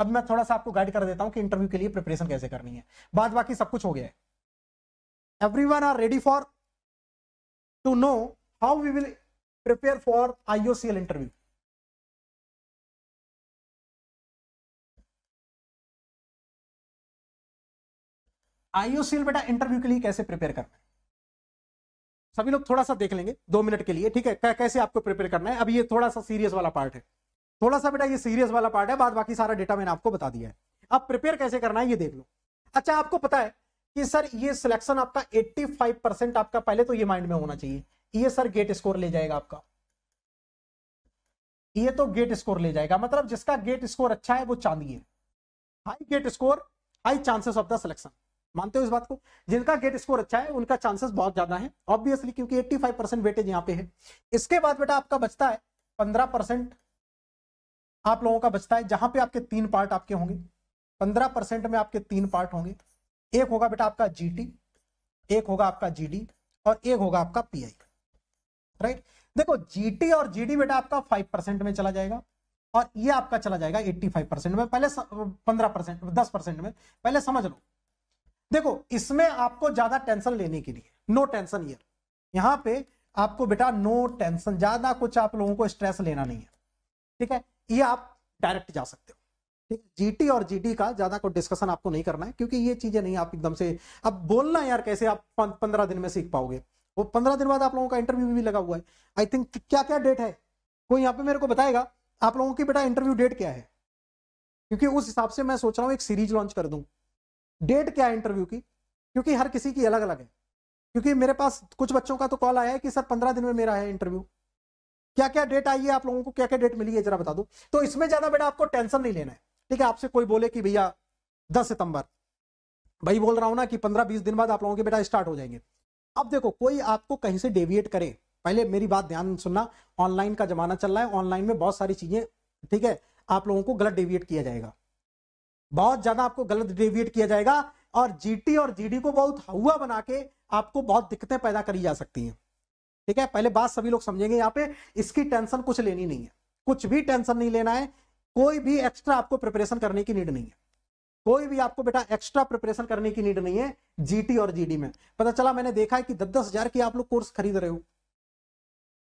अब मैं थोड़ा सा आपको गाइड कर देता हूं कि इंटरव्यू के लिए प्रिपरेशन कैसे करनी है बाद बाकी सब कुछ हो गया है every are ready for to know how we will prepare for IOCL interview IOCL बेटा इंटरव्यू के लिए कैसे प्रिपेयर करना है सभी लोग थोड़ा सा देख लेंगे दो मिनट के लिए ठीक है कैसे आपको प्रिपेयर करना है अब ये थोड़ा सा सीरियस वाला पार्ट है थोड़ा सा बेटा ये सीरियस वाला पार्ट है बाद बाकी सारा डेटा मैंने आपको बता दिया है अब प्रिपेयर कैसे करना है ये देख लो अच्छा आपको पता है कि सर ये सिलेक्शन आपका 85 परसेंट आपका पहले तो ये माइंड में होना चाहिए ये सर गेट स्कोर ले जाएगा आपका ये तो गेट स्कोर ले जाएगा मतलब जिसका गेट स्कोर अच्छा है वो चांदी है high GATE score high chances of the selection मानते हो इस बात को जिनका गेट स्कोर अच्छा है उनका चांसेस बहुत ज्यादा है ऑब्वियसली क्योंकि 85 परसेंट वेटेज यहाँ पे है इसके बाद बेटा आपका बचता है 15 परसेंट आप लोगों का बचता है जहां पे आपके तीन पार्ट आपके होंगे पंद्रह परसेंट में आपके तीन पार्ट होंगे एक होगा बेटा आपका जीटी एक होगा आपका जीडी और एक होगा आपका पीआई राइट देखो जीटी और जीडी बेटा आपका फाइव परसेंट में चला जाएगा और ये आपका चला जाएगा एट्टी फाइव परसेंट में पहले पंद्रह परसेंट दस परसेंट में पहले समझ लो देखो इसमें आपको ज्यादा टेंशन लेने के लिए नो टेंशन ईयर यहाँ पे आपको बेटा नो टेंशन ज्यादा कुछ आप लोगों को स्ट्रेस लेना नहीं है ठीक है ये आप डायरेक्ट जा सकते हो ठीक जीटी और जीडी का ज्यादा कोई डिस्कशन आपको नहीं करना है क्योंकि ये चीजें नहीं आप एकदम से अब बोलना यार कैसे आप पंद्रह दिन में सीख पाओगे वो पंद्रह दिन बाद आप लोगों का इंटरव्यू भी लगा हुआ है आई थिंक क्या क्या डेट है कोई यहाँ पे मेरे को बताएगा आप लोगों की बेटा इंटरव्यू डेट क्या है क्योंकि उस हिसाब से मैं सोच रहा हूँ एक सीरीज लॉन्च कर दू डेट क्या है इंटरव्यू की क्योंकि हर किसी की अलग अलग है क्योंकि मेरे पास कुछ बच्चों का तो कॉल आया है कि सर पंद्रह दिन में मेरा है इंटरव्यू क्या क्या डेट आई है आप लोगों को क्या क्या डेट मिली है जरा बता दो तो इसमें ज्यादा बेटा आपको टेंशन नहीं लेना है ठीक है आपसे कोई बोले कि भैया दस सितंबर भाई बोल रहा हूं ना कि पंद्रह बीस दिन बाद आप लोगों के बेटा स्टार्ट हो जाएंगे अब देखो कोई आपको कहीं से डेविएट करे पहले मेरी बात ध्यान सुनना ऑनलाइन का जमाना चल रहा है ऑनलाइन में बहुत सारी चीजें ठीक है आप लोगों को गलत डेविएट किया जाएगा बहुत ज्यादा आपको गलत डेविएट किया जाएगा और जीटी और जीडी को बहुत हवा बना के आपको बहुत दिक्कतें पैदा करी जा सकती हैं ठीक है पहले बात सभी लोग समझेंगे यहाँ पे इसकी टेंशन कुछ लेनी नहीं है कुछ भी टेंशन नहीं लेना है कोई भी एक्स्ट्रा आपको प्रिपरेशन करने की नीड नहीं है कोई भी आपको बेटा एक्स्ट्रा प्रिपरेशन करने की नीड नहीं है जीटी और जीडी में पता चला मैंने देखा है कि दस दस हजार की आप लोग कोर्स खरीद रहे हो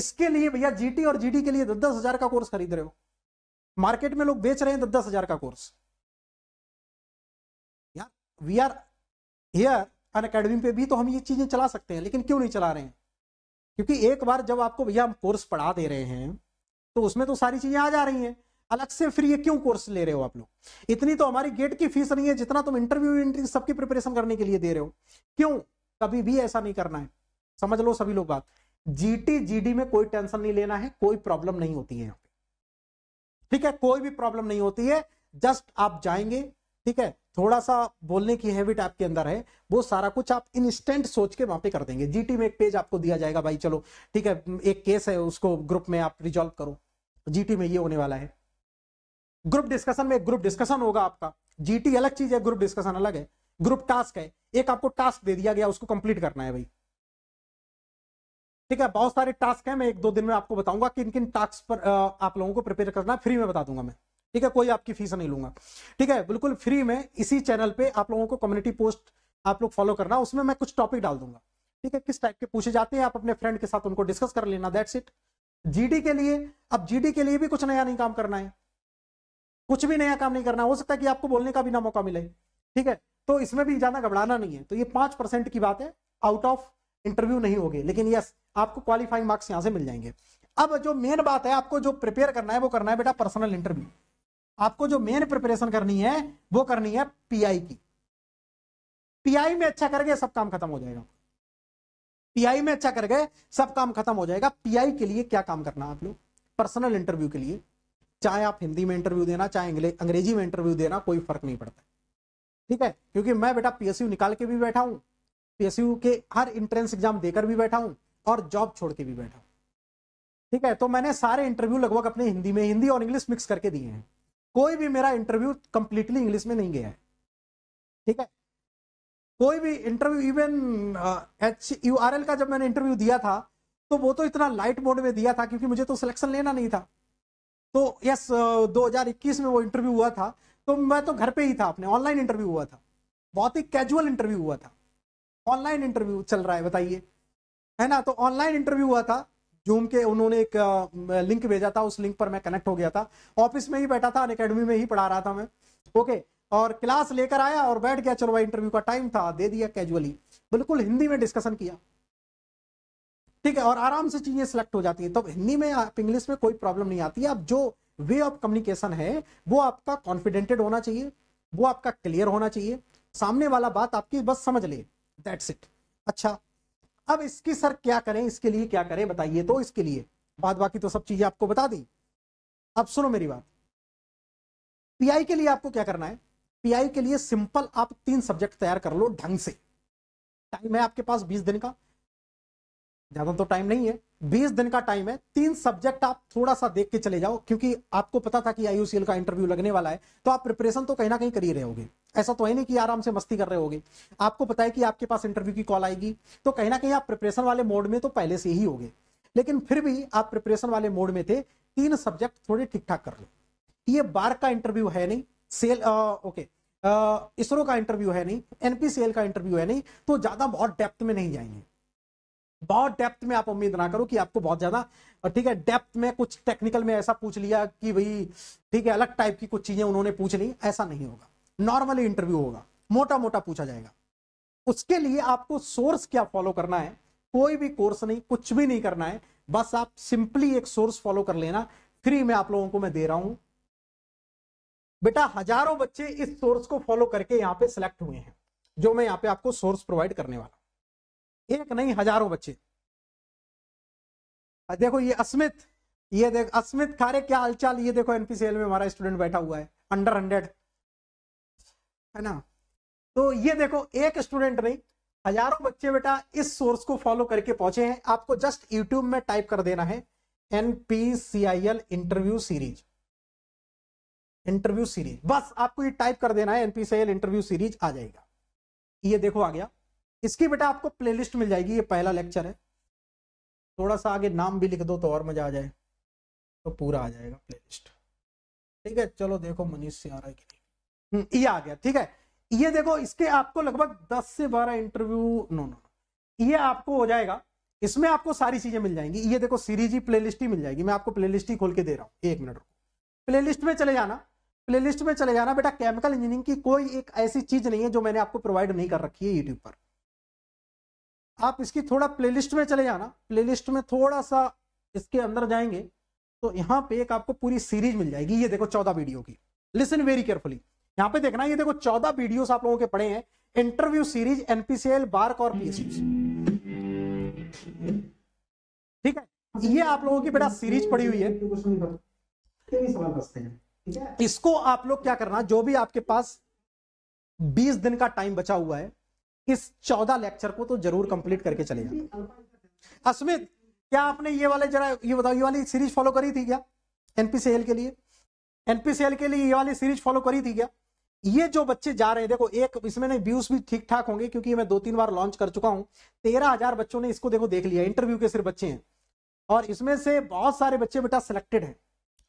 इसके लिए भैया जीटी और जीडी के लिए दस दस हजार का कोर्स खरीद रहे हो मार्केट में लोग बेच रहे हैं दस दस हजार का कोर्स यार वी आर हियर अन पे भी तो हम ये चीजें चला सकते हैं लेकिन क्यों नहीं चला रहे हैं क्योंकि एक बार जब आपको भैया हम कोर्स पढ़ा दे रहे हैं तो उसमें तो सारी चीजें आ जा रही हैं अलग से फिर ये क्यों कोर्स ले रहे हो आप लोग इतनी तो हमारी गेट की फीस नहीं है जितना तुम इंटरव्यू इंटरव्यू सबकी प्रिपरेशन करने के लिए दे रहे हो क्यों कभी भी ऐसा नहीं करना है समझ लो सभी लोग बात जीटी जीडी में कोई टेंशन नहीं लेना है कोई प्रॉब्लम नहीं होती है ठीक है कोई भी प्रॉब्लम नहीं होती है जस्ट आप जाएंगे ठीक है थोड़ा सा बोलने की हैबिट आपके अंदर है वो सारा कुछ आप इंस्टेंट सोच के वहां पे कर देंगे जीटी में एक पेज आपको दिया जाएगा भाई चलो ठीक है एक केस है उसको ग्रुप में आप रिजॉल्व करो जीटी में ये होने वाला है ग्रुप डिस्कशन में ग्रुप डिस्कशन होगा आपका जीटी अलग चीज है ग्रुप डिस्कशन अलग है ग्रुप टास्क है एक आपको टास्क दे दिया गया उसको कंप्लीट करना है भाई ठीक है बहुत सारे टास्क है मैं एक दो दिन में आपको बताऊंगा किन किन टास्क पर आप लोगों को प्रिपेयर करना फ्री में बता दूंगा मैं ठीक है कोई आपकी फीस नहीं लूंगा ठीक है बिल्कुल फ्री में इसी चैनल पे आप लोगों को कम्युनिटी पोस्ट आप लोग फॉलो करना उसमें मैं कुछ टॉपिक डाल दूंगा ठीक है किस टाइप के पूछे जाते हैं आप अपने फ्रेंड के साथ उनको डिस्कस कर लेना दैट्स इट जीडी के लिए अब जीडी के लिए भी कुछ नया नहीं काम करना है कुछ भी नया काम नहीं करना हो सकता है कि आपको बोलने का भी ना मौका मिले ठीक है तो इसमें भी ज्यादा घबराना नहीं है तो ये पांच परसेंट की बात है आउट ऑफ इंटरव्यू नहीं होगी लेकिन यस आपको क्वालिफाइंग मार्क्स यहां से मिल जाएंगे अब जो मेन बात है आपको जो प्रिपेयर करना है वो करना है बेटा पर्सनल इंटरव्यू आपको जो मेन प्रिपरेशन करनी है वो करनी है पीआई की पीआई में अच्छा कर गए सब काम खत्म हो जाएगा पीआई में अच्छा कर गए सब काम खत्म हो जाएगा पीआई के लिए क्या काम करना आप लोग पर्सनल इंटरव्यू के लिए चाहे आप हिंदी में इंटरव्यू देना चाहे अंग्रेजी में इंटरव्यू देना कोई फर्क नहीं पड़ता ठीक है क्योंकि मैं बेटा पीएसयू निकाल के भी बैठा हूं पीएसयू के हर इंट्रेंस एग्जाम देकर भी बैठा हूँ और जॉब छोड़ के भी बैठा हूँ ठीक है तो मैंने सारे इंटरव्यू लगभग अपने हिंदी में हिंदी और इंग्लिश मिक्स करके दिए हैं कोई भी मेरा इंटरव्यू कंप्लीटली इंग्लिश में नहीं गया है ठीक है कोई भी interview even H U R L का जब मैंने इंटरव्यू दिया था तो वो तो इतना लाइट मोड में दिया था क्योंकि मुझे तो सिलेक्शन लेना नहीं था तो यस uh, हजार इक्कीस में वो इंटरव्यू हुआ था तो मैं तो घर पे ही था अपने ऑनलाइन इंटरव्यू हुआ था बहुत ही कैजुअल इंटरव्यू हुआ था ऑनलाइन इंटरव्यू चल रहा है बताइए है ना तो ऑनलाइन इंटरव्यू हुआ था जूम के उन्होंने एक लिंक भेजा था उस लिंक पर मैं कनेक्ट हो गया था ऑफिस में ही बैठा था अकेडमी में ही पढ़ा रहा था मैं ओके और क्लास लेकर आया और बैठ गया चलो भाई इंटरव्यू का टाइम था दे दिया कैजुअली बिल्कुल हिंदी में डिस्कशन किया ठीक है और आराम से चीजें सिलेक्ट हो जाती है तो हिंदी में आप इंग्लिश में कोई प्रॉब्लम नहीं आती आप जो वे ऑफ कम्युनिकेशन है वो आपका कॉन्फिडेंटेड होना चाहिए वो आपका क्लियर होना चाहिए सामने वाला बात आपकी बस समझ ले दैट्स इट अच्छा अब इसकी सर क्या करें इसके लिए क्या करें बताइए तो इसके लिए बाद बाकी तो सब चीजें आपको बता दी अब सुनो मेरी बात पीआई के लिए आपको क्या करना है पीआई के लिए सिंपल आप तीन सब्जेक्ट तैयार कर लो ढंग से टाइम है आपके पास बीस दिन का ज्यादा तो टाइम नहीं है बीस दिन का टाइम है तीन सब्जेक्ट आप थोड़ा सा देख के चले जाओ क्योंकि आपको पता था कि आईयूसीएल का इंटरव्यू लगने वाला है तो आप प्रिपरेशन तो कहीं ना कहीं कर ही रहे होगे ऐसा तो है नहीं कि आराम से मस्ती कर रहे होगे आपको पता है कि आपके पास इंटरव्यू की कॉल आएगी तो कहीं ना कहीं आप प्रिपरेशन वाले मोड में तो पहले से ही हो लेकिन फिर भी आप प्रिपरेशन वाले मोड में थे तीन सब्जेक्ट थोड़े ठीक ठाक कर लो ये बार का इंटरव्यू है नहीं सेल आ, ओके इसरो का इंटरव्यू है नहीं एनपीसीएल का इंटरव्यू है नहीं तो ज्यादा बहुत डेप्थ में नहीं जाएंगे बहुत डेप्थ में आप उम्मीद ना करो कि आपको बहुत ज्यादा ठीक है डेप्थ में कुछ टेक्निकल में ऐसा पूछ लिया कि भाई ठीक है अलग टाइप की कुछ चीजें उन्होंने पूछ ली ऐसा नहीं होगा नॉर्मली इंटरव्यू होगा मोटा मोटा पूछा जाएगा उसके लिए आपको सोर्स क्या फॉलो करना है कोई भी कोर्स नहीं कुछ भी नहीं करना है बस आप सिंपली एक सोर्स फॉलो कर लेना फ्री में आप लोगों को मैं दे रहा हूं बेटा हजारों बच्चे इस सोर्स को फॉलो करके यहां पे सिलेक्ट हुए हैं जो मैं यहां पे आपको सोर्स प्रोवाइड करने वाला एक नहीं हजारों बच्चे देखो ये अस्मित ये देख अस्मित खारे क्या हालचाल ये देखो एनपीसीएल में हमारा स्टूडेंट बैठा हुआ है अंडर हंड्रेड है ना तो ये देखो एक स्टूडेंट नहीं हजारों बच्चे बेटा इस सोर्स को फॉलो करके पहुंचे हैं आपको जस्ट यूट्यूब में टाइप कर देना है NPCIL interview series interview series बस आपको ये टाइप कर देना है एनपीसीआईएल इंटरव्यू सीरीज आ जाएगा ये देखो आ गया इसकी बेटा आपको प्लेलिस्ट मिल जाएगी ये पहला लेक्चर है थोड़ा सा आगे नाम भी लिख दो तो और मजा आ जाए तो पूरा आ जाएगा लिस्ट ठीक है चलो देखो मनीष से आ रहा है हम्म, ये आ गया ठीक है ये देखो इसके आपको लगभग 10 से 12 इंटरव्यू नो नो ये आपको हो जाएगा इसमें आपको सारी चीजें मिल जाएंगी ये देखो सीरीज ही प्ले ही मिल जाएगी मैं आपको प्ले ही खोल के दे रहा हूँ एक मिनट रुको लिस्ट में चले जाना लिस्ट में चले जाना बेटा केमिकल इंजीनियरिंग की कोई एक ऐसी चीज नहीं है जो मैंने आपको प्रोवाइड नहीं कर रखी है यूट्यूब पर आप इसकी थोड़ा लिस्ट में चले जाना लिस्ट में थोड़ा सा इसके अंदर जाएंगे तो यहाँ पे एक आपको पूरी सीरीज मिल जाएगी ये देखो चौदह वीडियो की लिसन वेरी केयरफुली यहाँ पे देखना ये देखो चौदह वीडियो आप लोगों के पड़े हैं इंटरव्यू सीरीज एनपीसीएल बार्क और पीएसयू ठीक है ये आप लोगों की बेटा सीरीज पड़ी हुई है इसको आप लोग क्या करना जो भी आपके पास 20 दिन का टाइम बचा हुआ है इस 14 लेक्चर को तो जरूर कंप्लीट करके चले जाना अस्मित क्या आपने ये वाले जरा ये बताओ ये वाली सीरीज फॉलो करी थी क्या एनपीसीएल के लिए एनपीसीएल के लिए ये वाली सीरीज फॉलो करी थी क्या ये जो बच्चे जा रहे हैं देखो एक इसमें ना व्यूज भी ठीक ठाक होंगे क्योंकि मैं दो तीन बार लॉन्च कर चुका हूं तेरह हजार बच्चों ने इसको देखो देख लिया इंटरव्यू के सिर्फ बच्चे हैं और इसमें से बहुत सारे बच्चे बेटा सिलेक्टेड हैं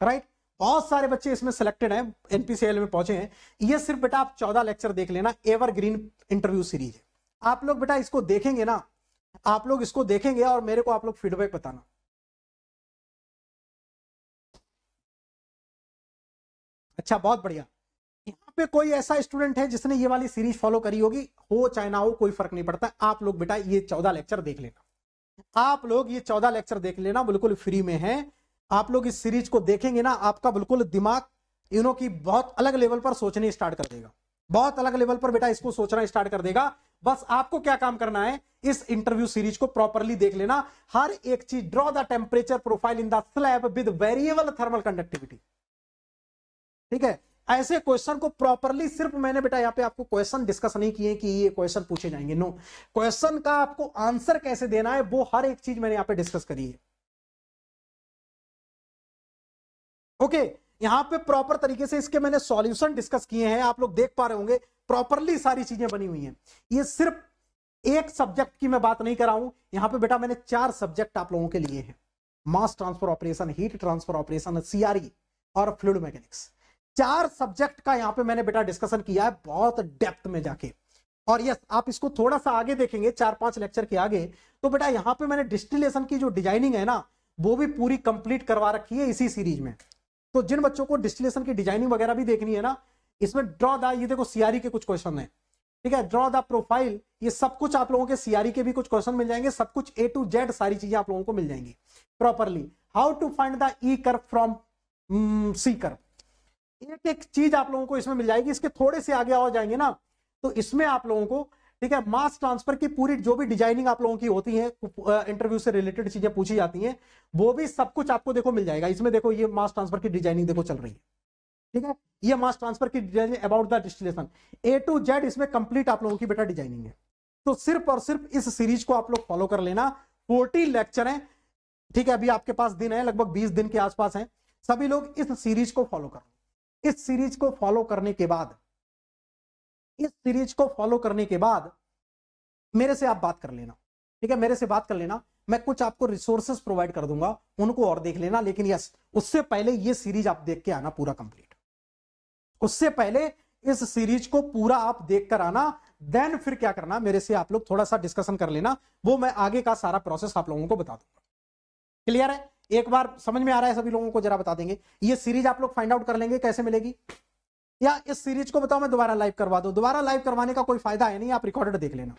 राइट बहुत सारे बच्चे इसमें सिलेक्टेड हैं एनपीसीएल में पहुंचे हैं ये सिर्फ बेटा आप चौदह लेक्चर देख लेना ग्रीन इंटरव्यू सीरीज है आप लोग बेटा इसको देखेंगे ना आप लोग इसको देखेंगे और मेरे को आप लोग फीडबैक बताना अच्छा बहुत बढ़िया पे कोई ऐसा स्टूडेंट है जिसने ये वाली सीरीज फॉलो करी होगी हो चाहे ना हो कोई फर्क नहीं पड़ता आप लोग बेटा ये चौदह लेक्चर देख लेना आप लोग ये चौदह लेक्चर देख लेना बिल्कुल फ्री में है आप लोग इस सीरीज को देखेंगे ना आपका बिल्कुल दिमाग इनो की बहुत अलग लेवल पर सोचने स्टार्ट कर देगा बहुत अलग लेवल पर बेटा इसको सोचना स्टार्ट कर देगा बस आपको क्या काम करना है इस इंटरव्यू सीरीज को प्रॉपरली देख लेना हर एक चीज draw the temperature profile in the slab with variable thermal conductivity ठीक है ऐसे क्वेश्चन को प्रॉपरली सिर्फ मैंने बेटा यहाँ पे आपको क्वेश्चन डिस्कस नहीं किए कि ये क्वेश्चन पूछे जाएंगे नो क्वेश्चन का आपको आंसर कैसे देना है वो हर एक चीज मैंने यहाँ पे डिस्कस करी है ओके okay, यहाँ पे प्रॉपर तरीके से इसके मैंने सॉल्यूशन डिस्कस किए हैं आप लोग देख पा रहे होंगे प्रॉपरली सारी चीजें बनी हुई हैं ये सिर्फ एक सब्जेक्ट की मैं बात नहीं कर रहा हूं यहाँ पे बेटा मैंने चार सब्जेक्ट आप लोगों के लिए हैं mass transfer operation heat transfer operation CRE और फ्लूड मैकेनिक्स चार सब्जेक्ट का यहाँ पे मैंने बेटा डिस्कशन किया है बहुत डेप्थ में जाके और यस आप इसको थोड़ा सा आगे देखेंगे चार पांच लेक्चर के आगे तो बेटा यहाँ पे मैंने डिस्टिलेशन की जो डिजाइनिंग है ना वो भी पूरी कंप्लीट करवा रखी है इसी सीरीज में तो जिन बच्चों को डिस्टिलेशन की डिजाइनिंग वगैरह भी देखनी है ना इसमें ड्रॉ द ये देखो सीआरई e के कुछ क्वेश्चन है ठीक है ड्रॉ द प्रोफाइल ये सब कुछ आप लोगों के सीआरई e के भी कुछ क्वेश्चन मिल जाएंगे सब कुछ ए टू जेड सारी चीजें आप लोगों को मिल जाएंगी properly how to find the E curve from C curve एक एक चीज आप लोगों को इसमें मिल जाएगी इसके थोड़े से आगे और जाएंगे ना तो इसमें आप लोगों को ठीक है मास ट्रांसफर की पूरी जो भी डिजाइनिंग आप लोगों की होती है इंटरव्यू से रिलेटेड चीजें पूछी जाती हैं वो भी सब कुछ आपको देखो मिल जाएगा इसमें देखो ये मास ट्रांसफर की डिजाइनिंग देखो चल रही है ठीक है ये मास ट्रांसफर की designing about the distillation A to Z इसमें कंप्लीट आप लोगों की बेटा डिजाइनिंग है तो सिर्फ और सिर्फ इस सीरीज को आप लोग फॉलो कर लेना फोर्टी लेक्चर है ठीक है अभी आपके पास दिन है लगभग बीस दिन के आसपास है सभी लोग इस सीरीज को फॉलो करो इस सीरीज को फॉलो करने के बाद इस सीरीज को फॉलो करने के बाद मेरे से आप बात कर लेना ठीक है मेरे से बात कर लेना मैं कुछ आपको रिसोर्सेस प्रोवाइड कर दूंगा उनको और देख लेना लेकिन यस उससे पहले ये सीरीज आप देख के आना पूरा कंप्लीट उससे पहले इस सीरीज को पूरा आप देख कर आना देन फिर क्या करना मेरे से आप लोग थोड़ा सा डिस्कशन कर लेना वो मैं आगे का सारा प्रोसेस आप लोगों को बता दूंगा क्लियर है एक बार समझ में आ रहा है सभी लोगों को जरा बता देंगे ये सीरीज आप लोग फाइंड आउट कर लेंगे कैसे मिलेगी या इस सीरीज को बताओ मैं दोबारा लाइव करवा दो दोबारा लाइव करवाने का कोई फायदा है नहीं आप रिकॉर्डेड देख लेना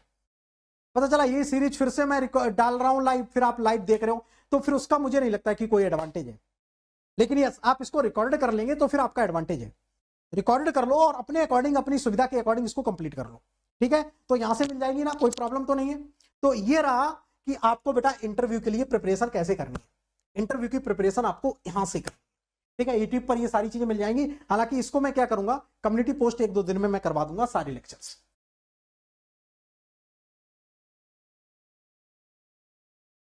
पता चला ये सीरीज फिर से मैं डाल रहा हूं लाइव फिर आप लाइव देख रहे हो तो फिर उसका मुझे नहीं लगता कि कोई एडवांटेज है लेकिन यस आप इसको रिकॉर्ड कर लेंगे तो फिर आपका एडवांटेज है रिकॉर्ड कर लो और अपने अकॉर्डिंग अपनी सुविधा के अकॉर्डिंग इसको कंप्लीट कर लो ठीक है तो यहां से मिल जाएगी ना कोई प्रॉब्लम तो नहीं है तो ये रहा कि आपको बेटा इंटरव्यू के लिए प्रिपरेशन कैसे करनी है इंटरव्यू की प्रिपरेशन आपको यहाँ से करनी ठीक है यूट्यूब पर ये सारी चीजें मिल जाएंगी हालांकि इसको मैं क्या करूंगा कम्युनिटी पोस्ट एक दो दिन में मैं करवा दूंगा सारे लेक्चर्स